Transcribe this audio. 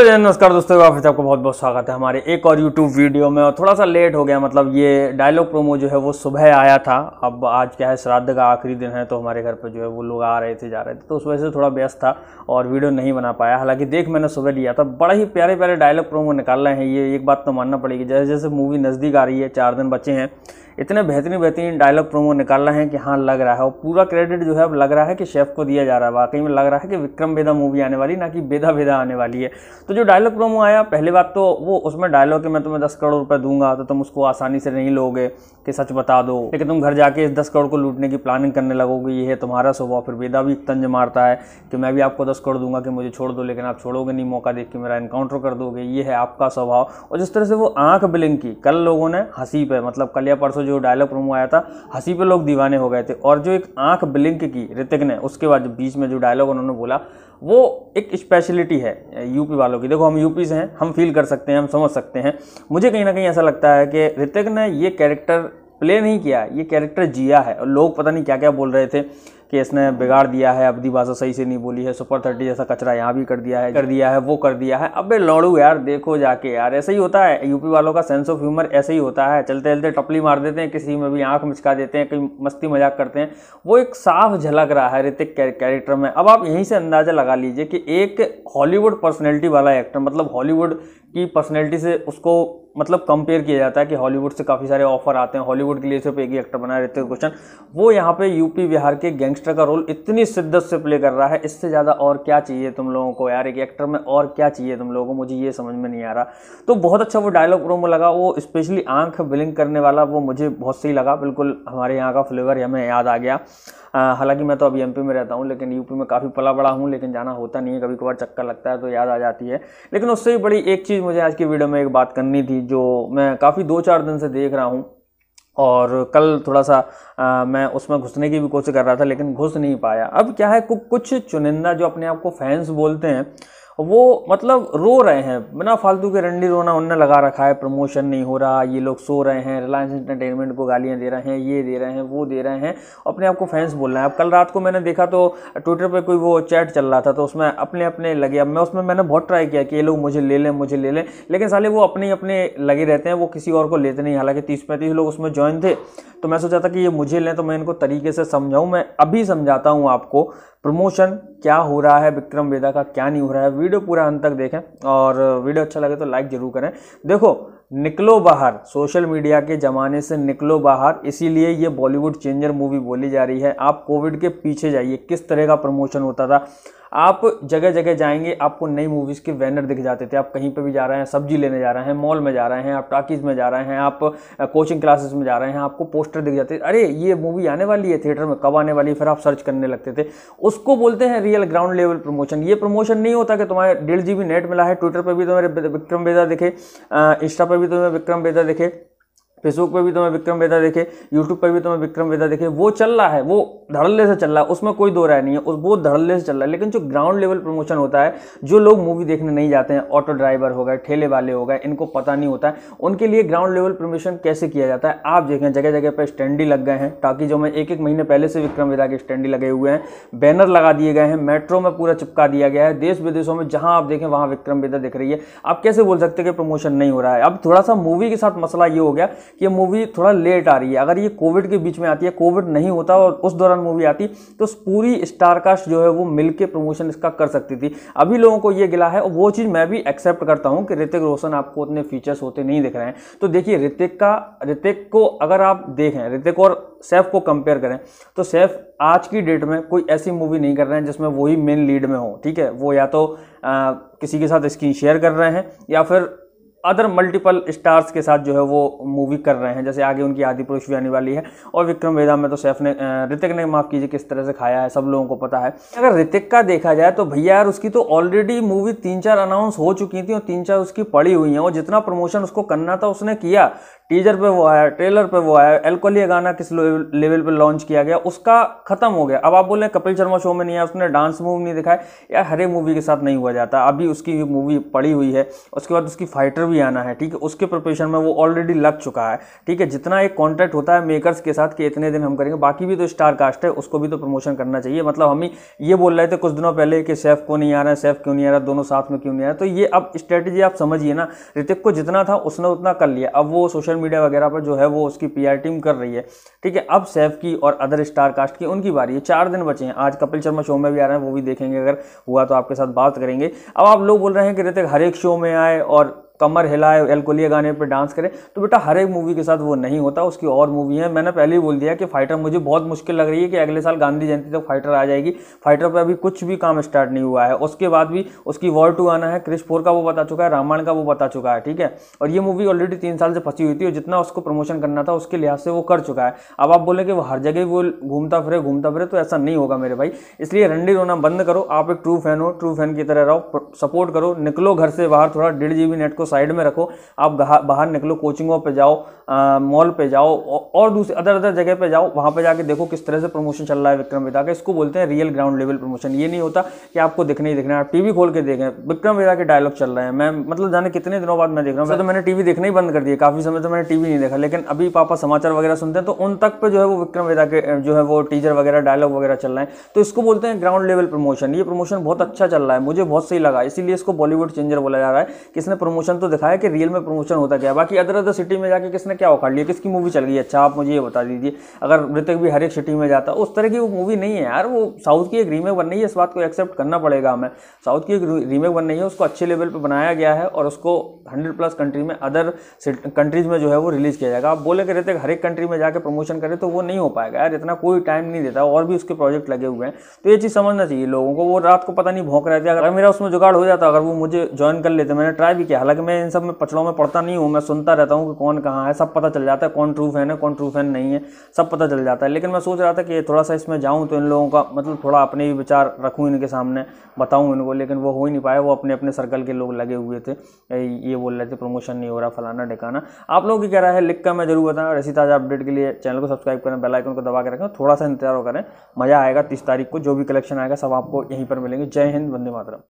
hello जय नमस्कार दोस्तों फिर आपका बहुत बहुत स्वागत है हमारे एक और यूट्यूब वीडियो में और थोड़ा सा लेट हो गया मतलब ये डायलॉग प्रोमो जो है वो सुबह आया था अब आज क्या है श्राद्ध का आखिरी दिन है तो हमारे घर पे जो है वो लोग आ रहे थे जा रहे थे तो उस वजह से थोड़ा व्यस्त था और वीडियो नहीं बना पाया हालांकि देख मैंने सुबह लिया था बड़ा ही प्यारे प्यारे डायलॉग प्रोमो निकाल रहे हैं ये एक बात तो मानना पड़ेगी जैसे जैसे मूवी नज़दीक आ रही है चार दिन बचे हैं इतने बेहतरीन बेहतरीन डायलॉग प्रोमो निकाल रहे हैं कि हाँ लग रहा है और पूरा क्रेडिट जो है अब लग रहा है कि शेफ़ को दिया जा रहा है वाकई में लग रहा है कि विक्रम बेदा मूवी आने वाली ना कि बेदा बेदा आने वाली है तो जो डायलॉग प्रोमो आया पहली बात तो वो उसमें डायलॉग है मैं तुम्हें दस करोड़ रुपये दूंगा तो तुम उसको आसानी से नहीं लोगे कि सच बता दो लेकिन तुम घर जाके इस दस करोड़ को लूटने की प्लानिंग करने लगोगे ये है तुम्हारा स्वभाव फिर वेदा भी तंज मारता है कि मैं भी आपको दस करोड़ दूंगा कि मुझे छोड़ दो लेकिन आप छोड़ोगे नहीं मौका देख के मेरा इनकाउंटर कर दोगे ये है आपका स्वभाव और जिस तरह से वो आँख बिलिंग की कल लोगों ने हंसी पे मतलब कल या परसों जो डायलॉग प्रोमो आया था हंसी पे लोग दीवाने हो गए थे और जो एक आंख ब्लिंक की ऋतिक ने उसके बाद बीच में जो डायलॉग उन्होंने बोला वो एक स्पेशलिटी है यूपी वालों की देखो हम यूपी से हैं हम फील कर सकते हैं हम समझ सकते हैं मुझे कहीं ना कहीं ऐसा लगता है कि ऋतिक ने ये कैरेक्टर प्ले नहीं किया ये कैरेक्टर जिया है और लोग पता नहीं क्या क्या बोल रहे थे कि इसने बिगाड़ दिया है अवधि भाषा सही से नहीं बोली है सुपर थर्टी जैसा कचरा यहाँ भी कर दिया है कर दिया है वो कर दिया है अबे लौड़ू यार देखो जाके यार ऐसे ही होता है यूपी वालों का सेंस ऑफ ह्यूमर ऐसे ही होता है चलते चलते टपली मार देते हैं किसी में भी आंख मिचका देते हैं कहीं मस्ती मजाक करते हैं वो एक साफ झलक रहा है ऋतिक कैरेक्टर में अब आप यहीं से अंदाज़ा लगा लीजिए कि एक हॉलीवुड पर्सनैलिटी वाला एक्टर मतलब हॉलीवुड की पर्सनैलिटी से उसको मतलब कंपेयर किया जाता है कि हॉलीवुड से काफ़ी सारे ऑफर आते हैं हॉलीवुड के लिए सिर्फ एक ही एक्टर बना रहते क्वेश्चन वो यहाँ पे यूपी बिहार के गैंगस्टर का रोल इतनी शिद्दत से प्ले कर रहा है इससे ज़्यादा और क्या चाहिए तुम लोगों को यार एक एक्टर में और क्या चाहिए तुम लोगों को मुझे ये समझ में नहीं आ रहा तो बहुत अच्छा वो डायलॉग प्रोमो लगा वो स्पेशली आँख ब्लिंक करने वाला वो मुझे बहुत सही लगा बिल्कुल हमारे यहाँ का फ्लेवर हमें याद आ गया हालांकि मैं तो अभी एमपी में रहता हूँ लेकिन यूपी में काफ़ी पला बड़ा हूँ लेकिन जाना होता नहीं है कभी कभार चक्कर लगता है तो याद आ जाती है लेकिन उससे भी बड़ी एक चीज़ चीज़ मुझे आज की वीडियो में एक बात करनी थी जो मैं काफ़ी दो चार दिन से देख रहा हूँ और कल थोड़ा सा आ, मैं उसमें घुसने की भी कोशिश कर रहा था लेकिन घुस नहीं पाया अब क्या है कुछ चुनिंदा जो अपने आप को फैंस बोलते हैं वो मतलब रो रहे हैं बिना फालतू के रंडी रोना उनने लगा रखा है प्रमोशन नहीं हो रहा ये लोग सो रहे हैं रिलायंस इंटरटेनमेंट को गालियाँ दे रहे हैं ये दे रहे हैं वो दे रहे हैं अपने आप को फैंस बोल रहे हैं अब कल रात को मैंने देखा तो ट्विटर पर कोई वो चैट चल रहा था तो उसमें अपने अपने लगे अब मैं उसमें मैंने बहुत ट्राई किया कि ये लोग मुझे ले लें मुझे ले लें लेकिन साले वो अपने अपने लगे रहते हैं वो किसी और को लेते नहीं हालांकि तीस पैंतीस लोग उसमें ज्वाइन थे तो मैं सोचा था कि ये मुझे लें तो मैं इनको तरीके से समझाऊँ मैं अभी समझाता हूँ आपको प्रमोशन क्या हो रहा है विक्रम वेदा का क्या नहीं हो रहा है वीडियो पूरा अंत तक देखें और वीडियो अच्छा लगे तो लाइक ज़रूर करें देखो निकलो बाहर सोशल मीडिया के ज़माने से निकलो बाहर इसीलिए ये बॉलीवुड चेंजर मूवी बोली जा रही है आप कोविड के पीछे जाइए किस तरह का प्रमोशन होता था आप जगह जगह जाएंगे आपको नई मूवीज़ के बैनर दिख जाते थे आप कहीं पर भी जा रहे हैं सब्जी लेने जा रहे हैं मॉल में जा रहे हैं आप टाकीज़ में जा रहे हैं आप कोचिंग क्लासेस में जा रहे हैं आपको पोस्टर दिख जाते अरे ये मूवी आने वाली है थिएटर में कब आने वाली है फिर आप सर्च करने लगते थे उसको बोलते हैं रियल ग्राउंड लेवल प्रमोशन ये प्रमोशन नहीं होता कि तुम्हारे डेढ़ जी नेट मिला है ट्विटर पर भी तुम्हारे तो विक्रम बेदा दिखे इंस्टा पर भी तुम्हें तो विक्रम बेदा दिखे फेसबुक पे भी तुम्हें तो विक्रम वेदा देखे यूट्यूब पर भी तुम्हें तो विक्रम वेदा देखे वो चल रहा है वो धड़ल्ले से चल रहा है उसमें कोई दो राय नहीं है उस वो धड़ल्ले से चल रहा है लेकिन जो ग्राउंड लेवल प्रमोशन होता है जो लोग मूवी देखने नहीं जाते हैं ऑटो ड्राइवर हो गए ठेले वाले हो गए इनको पता नहीं होता है उनके लिए ग्राउंड लेवल प्रमोशन कैसे किया जाता है आप देखें जगह जगह पर स्टैंडी लग गए हैं ताकि जो मैं एक एक महीने पहले से विक्रम वेदा के स्टैंडी लगे हुए हैं बैनर लगा दिए गए हैं मेट्रो में पूरा चिपका दिया गया है देश विदेशों में जहाँ आप देखें वहाँ विक्रम वेदा दिख रही है आप कैसे बोल सकते कि प्रमोशन नहीं हो रहा है अब थोड़ा सा मूवी के साथ मसला ये हो गया कि ये मूवी थोड़ा लेट आ रही है अगर ये कोविड के बीच में आती है कोविड नहीं होता और उस दौरान मूवी आती तो पूरी स्टारकास्ट जो है वो मिलकर प्रमोशन इसका कर सकती थी अभी लोगों को ये गिला है और वो चीज़ मैं भी एक्सेप्ट करता हूँ कि ऋतिक रोशन आपको उतने फीचर्स होते नहीं दिख रहे हैं तो देखिए ऋतिक का ऋतिक को अगर आप देखें ऋतिक और सैफ को कंपेयर करें तो सैफ आज की डेट में कोई ऐसी मूवी नहीं कर रहे हैं जिसमें वही मेन लीड में हो ठीक है वो या तो आ, किसी के साथ स्क्रीन शेयर कर रहे हैं या फिर अदर मल्टीपल स्टार्स के साथ जो है वो मूवी कर रहे हैं जैसे आगे उनकी आदि पुरुष भी आने वाली है और विक्रम वेदा में तो सैफ ने ऋतिक ने माफ़ कीजिए किस तरह से खाया है सब लोगों को पता है अगर ऋतिक का देखा जाए तो भैया यार उसकी तो ऑलरेडी मूवी तीन चार अनाउंस हो चुकी थी और तीन चार उसकी पड़ी हुई हैं और जितना प्रमोशन उसको करना था उसने किया टीजर पे वो आया ट्रेलर पे वो आया एल्कोलिया गाना किस लेवल पे लॉन्च किया गया उसका खत्म हो गया अब आप बोल रहे कपिल शर्मा शो में नहीं आया उसने डांस मूव नहीं दिखाया यार हरे मूवी के साथ नहीं हुआ जाता अभी उसकी मूवी पड़ी हुई है उसके बाद उसकी फाइटर भी आना है ठीक है उसके प्रिपरेशन में वो ऑलरेडी लग चुका है ठीक है जितना एक कॉन्ट्रैक्ट होता है मेकर्स के साथ कि इतने दिन हम करेंगे बाकी भी तो स्टार कास्ट है उसको भी तो प्रमोशन करना चाहिए मतलब हम ही ये बोल रहे थे कुछ दिनों पहले कि सैफ क्यों नहीं आ रहा है सैफ क्यों नहीं आ रहा दोनों साथ में क्यों नहीं आ रहा तो ये अब स्ट्रेटेजी आप समझिए ना ऋतिक को जितना था उसने उतना कर लिया अब वो सोशल मीडिया वगैरह पर जो है वो उसकी पीआर टीम कर रही है ठीक है अब सैफ की और अदर स्टार कास्ट की उनकी बारी है चार दिन बचे हैं आज कपिल शर्मा शो में भी आ रहे हैं वो भी देखेंगे अगर हुआ तो आपके साथ बात करेंगे अब आप लोग बोल रहे हैं कि रितिक हर एक शो में आए और कमर हिलाए एलकोलिया गाने पर डांस करे तो बेटा हर एक मूवी के साथ वो नहीं होता उसकी और मूवी है मैंने पहले ही बोल दिया कि फाइटर मुझे बहुत मुश्किल लग रही है कि अगले साल गांधी जयंती तक फाइटर आ जाएगी फाइटर पर अभी कुछ भी काम स्टार्ट नहीं हुआ है उसके बाद भी उसकी वॉर टू आना है क्रिश फोर का वो बता चुका है रामायण का वो बता चुका है ठीक है और ये मूवी ऑलरेडी तीन साल से फंसी हुई थी और जितना उसको प्रमोशन करना था उसके लिहाज से वो कर चुका है अब आप बोले कि वो हर जगह वो घूमता फिरे घूमता फिरे तो ऐसा नहीं होगा मेरे भाई इसलिए रंडी रोना बंद करो आप एक ट्रू फैन हो ट्रू फैन की तरह रहो सपोर्ट करो निकलो घर से बाहर थोड़ा डेढ़ जी नेट को साइड में रखो आप बाहर निकलो कोचिंगों पे जाओ मॉल पे जाओ और दूसरे अदर अदर जगह पे जाओ वहाँ पे जाके देखो किस तरह से प्रमोशन चल रहा है विक्रम वेदा का इसको बोलते हैं रियल ग्राउंड लेवल प्रमोशन ये नहीं होता कि आपको दिखने ही दिखना है आप टीवी खोल के देखें विक्रम वेदा के डायलॉग चल रहे हैं मैं मतलब जाने कितने दिनों बाद मैं देख रहा हूँ तो मैंने टीवी देखना ही बंद कर दिया काफ़ी समय तो मैंने टीवी नहीं देखा लेकिन अभी पापा समाचार वगैरह सुनते हैं तो उन तक पर जो है वो विक्रम वेदा के जो है वो टीजर वगैरह डायलॉग वगैरह चल रहे हैं तो इसको बोलते हैं ग्राउंड लेवल प्रमोशन ये प्रमोशन बहुत अच्छा चल रहा है मुझे बहुत सही लगा इसीलिए इसको बॉलीवुड चेंजर बोला जा रहा है कि इसने प्रमोशन तो दिखाया कि रियल में प्रमोशन होता क्या बाकी अदर अदर सिटी में जाके किसने क्या उखाड़ लिया किसकी मूवी चल गई अच्छा आप मुझे ये बता दीजिए अगर मृतक भी हर एक सिटी में जाता उस तरह की वो मूवी नहीं है यार वो साउथ की एक रीमेक बन रही है इस बात को एक्सेप्ट करना पड़ेगा हमें साउथ की एक रीमेक बन रही है उसको अच्छे लेवल पर बनाया गया है और उसको हंड्रेड प्लस कंट्री में अदर कंट्रीज में जो है वो रिलीज़ किया जाएगा आप बोले कि रहते हर एक कंट्री में जाकर प्रमोशन करें तो वो नहीं हो पाएगा यार इतना कोई टाइम नहीं देता और भी उसके प्रोजेक्ट लगे हुए हैं तो ये चीज़ समझना चाहिए लोगों को वो रात को पता नहीं भोंक रहे थे अगर मेरा उसमें जुगाड़ हो जाता अगर वो मुझे ज्वाइन कर लेते मैंने ट्राई भी किया हालांकि मैं इन सब में पचड़ों में पढ़ता नहीं हूँ मैं सुनता रहता हूँ कि कौन कहाँ है सब पता चल जाता है कौन ट्रू फैन है कौन ट्रू फैन नहीं है सब पता चल जाता है लेकिन मैं सोच रहा था कि थोड़ा सा इसमें जाऊँ तो इन लोगों का मतलब थोड़ा अपने भी विचार रखूँ इनके सामने बताऊँ इनको लेकिन वो हो ही नहीं पाया वो अपने अपने सर्कल के लोग लगे हुए थे ये बोल रहे थे प्रमोशन नहीं हो रहा फलाना ढिकाना आप लोगों की कह रहा है लिख कर मैं जरूर बताऊँ और ऐसी ताज़ा अपडेट के लिए चैनल को सब्सक्राइब करें बेलाइकन को दबा के रखें थोड़ा सा इंतजार करें मज़ा आएगा तीस तारीख को जो भी कलेक्शन आएगा सब आपको यहीं पर मिलेंगे जय हिंद वंदे मातरम